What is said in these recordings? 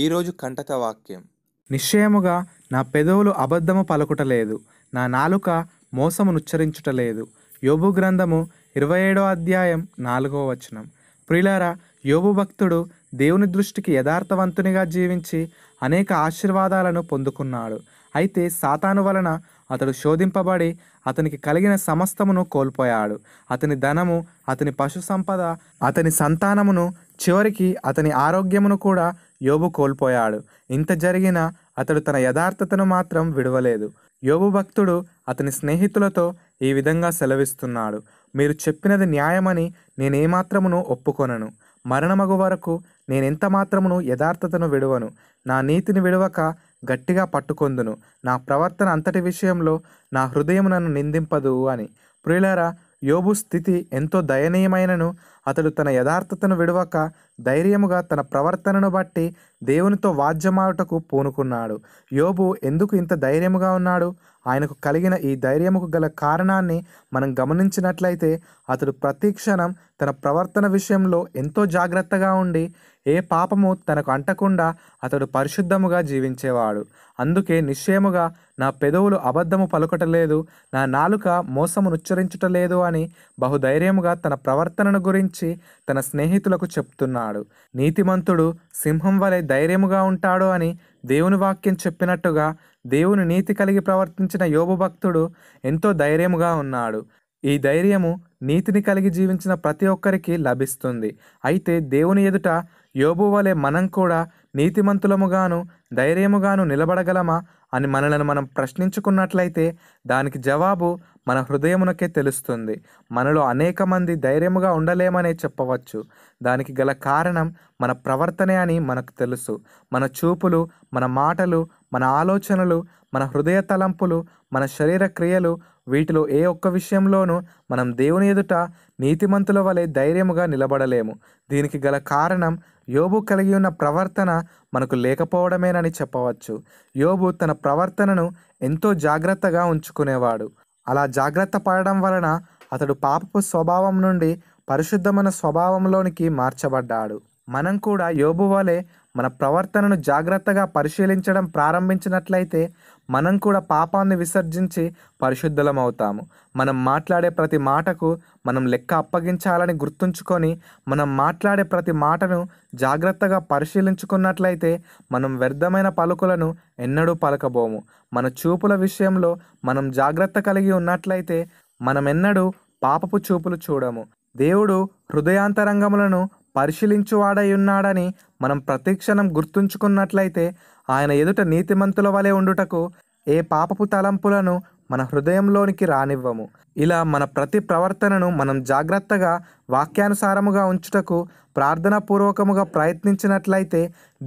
ఈరోజు కంటక వాక్యం నిశ్చయముగా నా పెదవులు అబద్ధము పలుకుటలేదు నా నాలుక మోసమునుచ్చరించుటలేదు యోబు గ్రంథము ఇరవై ఏడో అధ్యాయం నాలుగో వచనం ప్రిలారా యోబు భక్తుడు దేవుని దృష్టికి యథార్థవంతునిగా జీవించి అనేక ఆశీర్వాదాలను పొందుకున్నాడు అయితే సాతాను వలన అతడు శోధింపబడి అతనికి కలిగిన సమస్తమును కోల్పోయాడు అతని ధనము అతని పశు సంపద అతని సంతానమును చివరికి అతని ఆరోగ్యమును కూడా యోబు కోల్పోయాడు ఇంత జరిగినా అతడు తన యథార్థతను మాత్రం విడవలేదు యోబు భక్తుడు అతని స్నేహితులతో ఈ విధంగా సెలవిస్తున్నాడు మీరు చెప్పినది న్యాయమని నేనేమాత్రమును ఒప్పుకొనను మరణమగు వరకు నేనెంత మాత్రమును యథార్థతను విడవను నా నీతిని విడవక గట్టిగా పట్టుకొందును నా ప్రవర్తన అంతటి విషయంలో నా హృదయం నన్ను నిందింపదు అని ప్రియులరా యోబు స్థితి ఎంతో దయనీయమైనను అతడు తన యథార్థతను విడవక ధైర్యముగా తన ప్రవర్తనను బట్టి దేవునితో వాద్యమాడుటకు పూనుకున్నాడు యోబు ఎందుకు ఇంత ధైర్యముగా ఉన్నాడు ఆయనకు కలిగిన ఈ ధైర్యముకు గల కారణాన్ని మనం గమనించినట్లయితే అతడు ప్రతిక్షణం తన ప్రవర్తన విషయంలో ఎంతో జాగ్రత్తగా ఉండి ఏ పాపము తనకు అంటకుండా అతడు పరిశుద్ధముగా జీవించేవాడు అందుకే నిశ్చయముగా నా పెదవులు అబద్ధము పలుకటలేదు నా నాలుక మోసమును ఉచ్చరించటలేదు అని బహుధైర్యముగా తన ప్రవర్తనను గురించి తన స్నేహితులకు చెప్తున్నాడు నీతిమంతుడు సింహం వలె ధైర్యముగా ఉంటాడు అని దేవుని వాక్యం చెప్పినట్టుగా దేవుని నీతి కలిగి ప్రవర్తించిన యోబు భక్తుడు ఎంతో ధైర్యముగా ఉన్నాడు ఈ ధైర్యము నీతిని కలిగి జీవించిన ప్రతి ఒక్కరికి లభిస్తుంది అయితే దేవుని ఎదుట యోబు వలె మనం కూడా నీతిమంతులముగాను ధైర్యముగాను నిలబడగలమా అని మనలను మనం ప్రశ్నించుకున్నట్లయితే దానికి జవాబు మన హృదయమునకే తెలుస్తుంది మనలో అనేక మంది ధైర్యముగా ఉండలేమనే చెప్పవచ్చు దానికి గల కారణం మన ప్రవర్తనే అని మనకు తెలుసు మన చూపులు మన మాటలు మన ఆలోచనలు మన హృదయ తలంపులు మన శరీర క్రియలు వీటిలో ఏ ఒక్క విషయంలోనూ మనం దేవుని ఎదుట నీతిమంతుల వలె ధైర్యముగా నిలబడలేము దీనికి గల కారణం యోబు కలిగి ఉన్న ప్రవర్తన మనకు లేకపోవడమేనని చెప్పవచ్చు యోబు తన ప్రవర్తనను ఎంతో జాగ్రత్తగా ఉంచుకునేవాడు అలా జాగ్రత్త పడడం వలన అతడు పాపపు స్వభావం నుండి పరిశుద్ధమైన స్వభావంలోనికి మార్చబడ్డాడు మనం కూడా యోబు వలె మన ప్రవర్తనను జాగ్రత్తగా పరిశీలించడం ప్రారంభించినట్లయితే మనం కూడా పాపాన్ని విసర్జించి పరిశుద్ధులం అవుతాము మనం మాట్లాడే ప్రతి మాటకు మనం లెక్క అప్పగించాలని గుర్తుంచుకొని మనం మాట్లాడే ప్రతి మాటను జాగ్రత్తగా పరిశీలించుకున్నట్లయితే మనం వ్యర్థమైన పలుకులను ఎన్నడూ పలకబోము మన చూపుల విషయంలో మనం జాగ్రత్త కలిగి ఉన్నట్లయితే మనం ఎన్నడూ పాపపు చూపులు చూడము దేవుడు హృదయాంతరంగములను పరిశీలించువాడయున్నాడని మనం ప్రతిక్షణం గుర్తుంచుకున్నట్లయితే ఆయన ఎదుట నీతిమంతుల వలె ఉండుటకు ఏ పాపపు తలంపులను మన హృదయంలోనికి రానివ్వము ఇలా మన ప్రతి ప్రవర్తనను మనం జాగ్రత్తగా వాక్యానుసారముగా ఉంచుటకు ప్రార్థనాపూర్వకముగా ప్రయత్నించినట్లయితే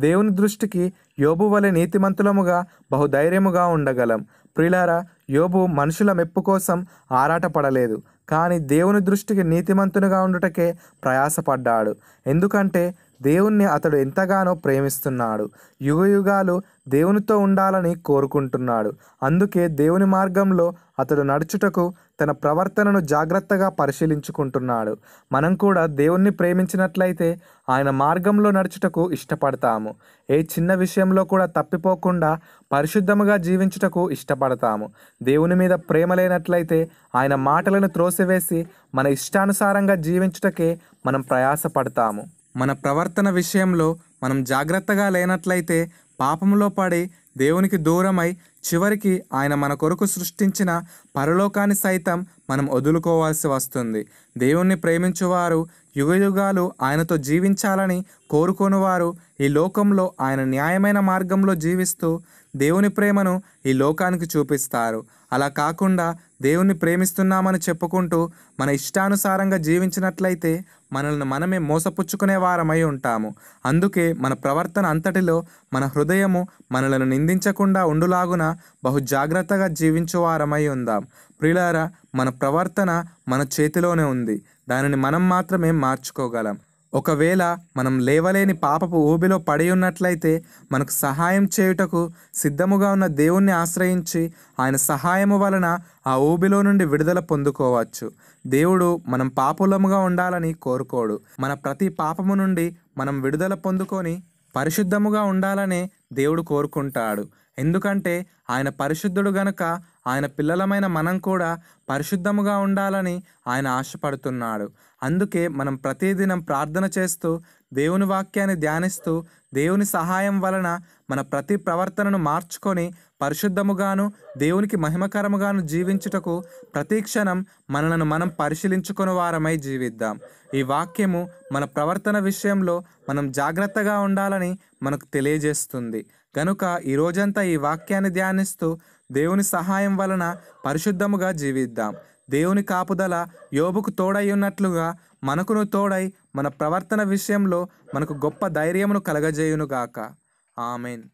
దేవుని దృష్టికి యోబు వలె నీతిమంతులముగా బహుధైర్యముగా ఉండగలం ప్రిలారా యోబు మనుషుల మెప్పు కోసం ఆరాటపడలేదు కానీ దేవుని దృష్టికి నీతిమంతునిగా ఉండుటకే ప్రయాసపడ్డాడు ఎందుకంటే దేవుణ్ణి అతడు ఎంతగానో ప్రేమిస్తున్నాడు యుగయుగాలు దేవునితో ఉండాలని కోరుకుంటున్నాడు అందుకే దేవుని మార్గంలో అతడు నడుచుటకు తన ప్రవర్తనను జాగ్రత్తగా పరిశీలించుకుంటున్నాడు మనం కూడా దేవుణ్ణి ప్రేమించినట్లయితే ఆయన మార్గంలో నడుచుటకు ఇష్టపడతాము ఏ చిన్న విషయంలో కూడా తప్పిపోకుండా పరిశుద్ధముగా జీవించుటకు ఇష్టపడతాము దేవుని మీద ప్రేమ లేనట్లయితే ఆయన మాటలను త్రోసివేసి మన ఇష్టానుసారంగా జీవించుటకే మనం ప్రయాసపడతాము మన ప్రవర్తన విషయంలో మనం జాగ్రత్తగా లేనట్లయితే పాపంలో పడి దేవునికి దూరమై చివరికి ఆయన మన కొరకు సృష్టించిన పరలోకాన్ని సైతం మనం వదులుకోవాల్సి వస్తుంది దేవుణ్ణి ప్రేమించువారు యుగాలు ఆయనతో జీవించాలని వారు ఈ లోకంలో ఆయన న్యాయమైన మార్గంలో జీవిస్తూ దేవుని ప్రేమను ఈ లోకానికి చూపిస్తారు అలా కాకుండా దేవుణ్ణి ప్రేమిస్తున్నామని చెప్పుకుంటూ మన ఇష్టానుసారంగా జీవించినట్లయితే మనల్ని మనమే మోసపుచ్చుకునే వారమై ఉంటాము అందుకే మన ప్రవర్తన అంతటిలో మన హృదయము మనలను నిందించకుండా ఉండులాగున బహు జాగ్రత్తగా జీవించువారమై ఉందాం ప్రిలారా మన ప్రవర్తన మన చేతిలోనే ఉంది దానిని మనం మాత్రమే మార్చుకోగలం ఒకవేళ మనం లేవలేని పాపపు ఊబిలో పడి ఉన్నట్లయితే మనకు సహాయం చేయుటకు సిద్ధముగా ఉన్న దేవుణ్ణి ఆశ్రయించి ఆయన సహాయము వలన ఆ ఊబిలో నుండి విడుదల పొందుకోవచ్చు దేవుడు మనం పాపులముగా ఉండాలని కోరుకోడు మన ప్రతి పాపము నుండి మనం విడుదల పొందుకొని పరిశుద్ధముగా ఉండాలనే దేవుడు కోరుకుంటాడు ఎందుకంటే ఆయన పరిశుద్ధుడు గనుక ఆయన పిల్లలమైన మనం కూడా పరిశుద్ధముగా ఉండాలని ఆయన ఆశపడుతున్నాడు అందుకే మనం ప్రతిదినం ప్రార్థన చేస్తూ దేవుని వాక్యాన్ని ధ్యానిస్తూ దేవుని సహాయం వలన మన ప్రతి ప్రవర్తనను మార్చుకొని పరిశుద్ధముగాను దేవునికి మహిమకరముగాను జీవించుటకు క్షణం మనలను మనం పరిశీలించుకుని వారమై జీవిద్దాం ఈ వాక్యము మన ప్రవర్తన విషయంలో మనం జాగ్రత్తగా ఉండాలని మనకు తెలియజేస్తుంది కనుక ఈ రోజంతా ఈ వాక్యాన్ని ధ్యానిస్తూ దేవుని సహాయం వలన పరిశుద్ధముగా జీవిద్దాం దేవుని కాపుదల యోబుకు తోడై ఉన్నట్లుగా మనకును తోడై మన ప్రవర్తన విషయంలో మనకు గొప్ప ధైర్యమును కలగజేయునుగాక ఆమెన్